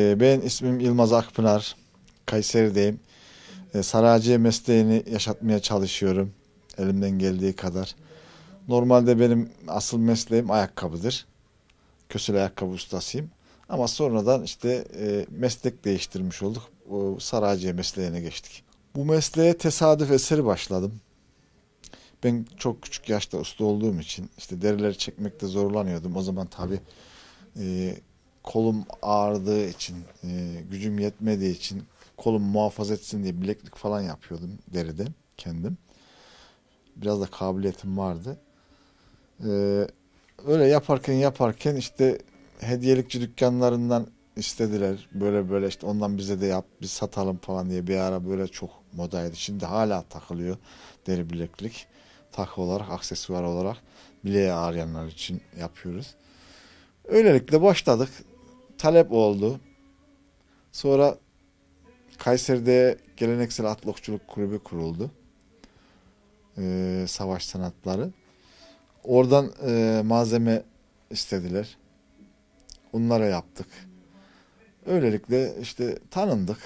Ee, ben ismim İlmaz Akpınar. Kayseri'deyim. Ee, saraciye mesleğini yaşatmaya çalışıyorum. Elimden geldiği kadar. Normalde benim asıl mesleğim ayakkabıdır. Kösel ayakkabı ustasıyım. Ama sonradan işte e, meslek değiştirmiş olduk. Saraciye mesleğine geçtik. Bu mesleğe tesadüf eseri başladım. Ben çok küçük yaşta usta olduğum için işte derileri çekmekte zorlanıyordum. O zaman tabii e, kolum ağrıdığı için, e, gücüm yetmediği için kolum muhafaza etsin diye bileklik falan yapıyordum deride kendim. Biraz da kabiliyetim vardı. Ee, öyle yaparken yaparken işte hediyelikçi dükkanlarından istediler. Böyle böyle işte ondan bize de yap, biz satalım falan diye bir ara böyle çok modaydı. Şimdi hala takılıyor deri bileklik. Takı olarak, aksesuar olarak bileğe ağrıyanlar için yapıyoruz. Öylelikle başladık talep oldu. Sonra Kayseri'de geleneksel atlı okçuluk kulübü kuruldu. Ee, savaş sanatları. Oradan e, malzeme istediler. Onlara yaptık. Öylelikle işte tanındık.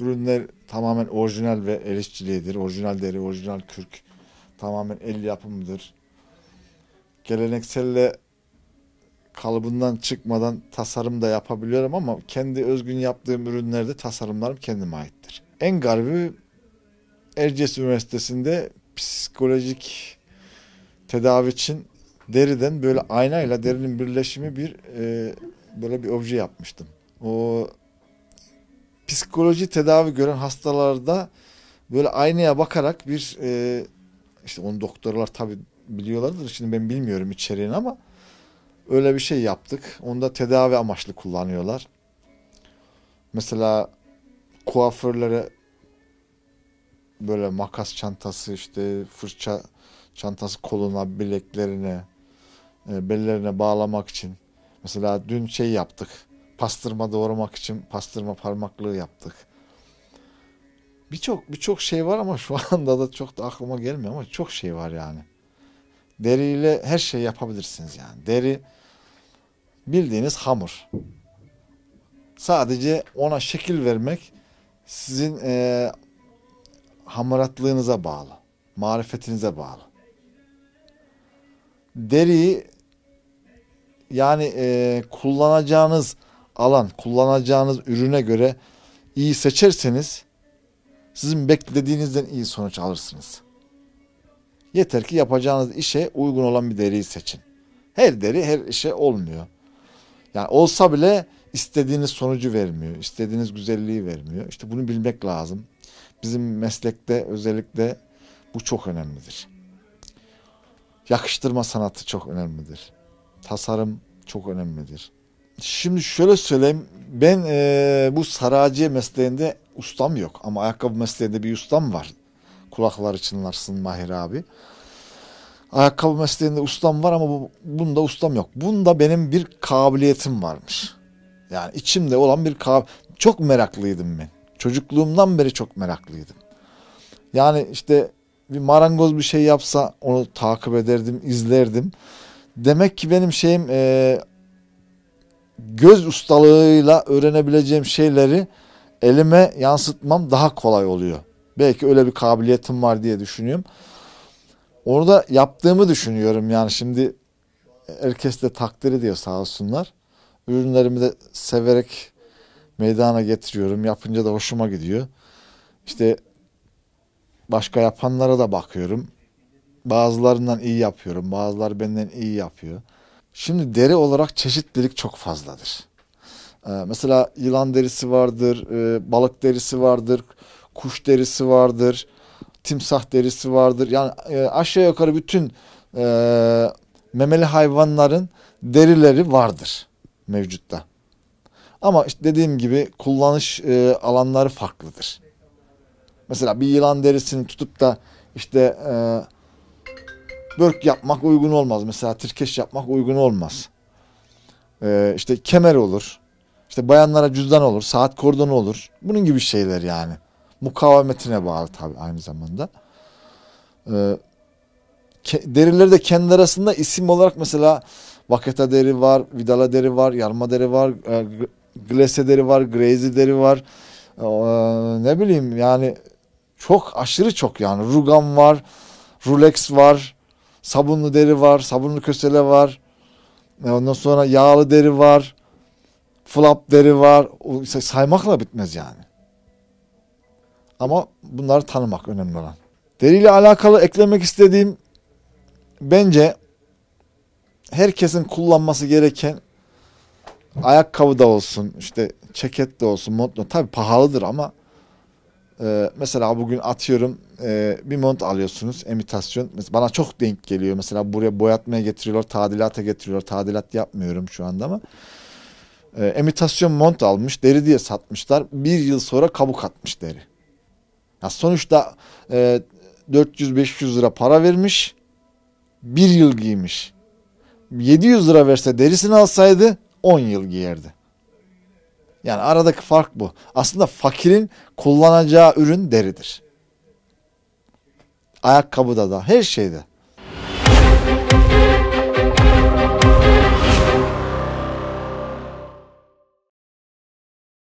Ürünler tamamen orijinal ve el işçiliğidir. Orijinal deri, orijinal kürk. Tamamen el yapımıdır. Gelenekselle kalıbından çıkmadan tasarım da yapabiliyorum ama kendi özgün yaptığım ürünlerde tasarımlarım kendime aittir. En garibi Erciyes Üniversitesi'nde psikolojik tedavi için deriden böyle aynayla derinin birleşimi bir e, böyle bir obje yapmıştım. O psikoloji tedavi gören hastalarda böyle aynaya bakarak bir e, işte onu doktorlar tabi biliyorlardır. Şimdi ben bilmiyorum içeriğini ama Öyle bir şey yaptık. Onu da tedavi amaçlı kullanıyorlar. Mesela kuaförlere böyle makas çantası işte fırça çantası koluna, bileklerine, e, bellerine bağlamak için. Mesela dün şey yaptık. Pastırma doğramak için pastırma parmaklığı yaptık. Birçok birçok şey var ama şu anda da çok da aklıma gelmiyor ama çok şey var yani. Deriyle her şey yapabilirsiniz yani. Deri bildiğiniz hamur. Sadece ona şekil vermek sizin e, hamaratlığınıza bağlı, marifetinize bağlı. Deriyi yani e, kullanacağınız alan, kullanacağınız ürüne göre iyi seçerseniz sizin beklediğinizden iyi sonuç alırsınız. Yeter ki yapacağınız işe uygun olan bir deriyi seçin. Her deri her işe olmuyor. Yani olsa bile istediğiniz sonucu vermiyor. istediğiniz güzelliği vermiyor. İşte bunu bilmek lazım. Bizim meslekte özellikle bu çok önemlidir. Yakıştırma sanatı çok önemlidir. Tasarım çok önemlidir. Şimdi şöyle söyleyeyim. Ben e, bu saraciye mesleğinde ustam yok. Ama ayakkabı mesleğinde bir ustam var. Kulakları çınlarsın Mahir abi. Ayakkabı mesleğinde ustam var ama bu, bunda ustam yok. Bunda benim bir kabiliyetim varmış. Yani içimde olan bir kab çok meraklıydım ben. Çocukluğumdan beri çok meraklıydım. Yani işte bir marangoz bir şey yapsa onu takip ederdim, izlerdim. Demek ki benim şeyim e, göz ustalığıyla öğrenebileceğim şeyleri elime yansıtmam daha kolay oluyor. Belki öyle bir kabiliyetim var diye düşünüyorum. Orada yaptığımı düşünüyorum yani şimdi herkes de takdir ediyor sağ olsunlar. Ürünlerimi de severek meydana getiriyorum. Yapınca da hoşuma gidiyor. İşte başka yapanlara da bakıyorum. Bazılarından iyi yapıyorum. Bazılar benden iyi yapıyor. Şimdi deri olarak çeşitlilik çok fazladır. Ee, mesela yılan derisi vardır, e, balık derisi vardır, kuş derisi vardır timsah derisi vardır. Yani e, aşağı yukarı bütün e, memeli hayvanların derileri vardır mevcutta. Ama işte dediğim gibi kullanış e, alanları farklıdır. Mesela bir yılan derisini tutup da işte e, börk yapmak uygun olmaz. Mesela tirkeş yapmak uygun olmaz. E, işte kemer olur. İşte bayanlara cüzdan olur, saat kordonu olur. Bunun gibi şeyler yani mukavemetine bağlı tabi aynı zamanda. Ee, derileri de kendi arasında isim olarak mesela Vaketa deri var, Vidala deri var, Yarma deri var, e, Glese deri var, Grezi deri var. E, ne bileyim yani çok aşırı çok yani. Rugan var, Rulex var, sabunlu deri var, sabunlu kösele var. E, ondan sonra yağlı deri var, flap deri var. O, saymakla bitmez yani. Ama bunları tanımak önemli olan. Deriyle alakalı eklemek istediğim bence herkesin kullanması gereken ayakkabı da olsun, işte ceket de olsun, mont da tabii pahalıdır ama e, mesela bugün atıyorum e, bir mont alıyorsunuz imitasyon. Mesela bana çok denk geliyor. Mesela buraya boyatmaya getiriyorlar, tadilata getiriyorlar. Tadilat yapmıyorum şu anda ama e, imitasyon mont almış, deri diye satmışlar. Bir yıl sonra kabuk atmış deri. Ya sonuçta e, 400-500 lira para vermiş. Bir yıl giymiş. 700 lira verse derisini alsaydı 10 yıl giyerdi. Yani aradaki fark bu. Aslında fakirin kullanacağı ürün deridir. Ayakkabıda da her şeyde.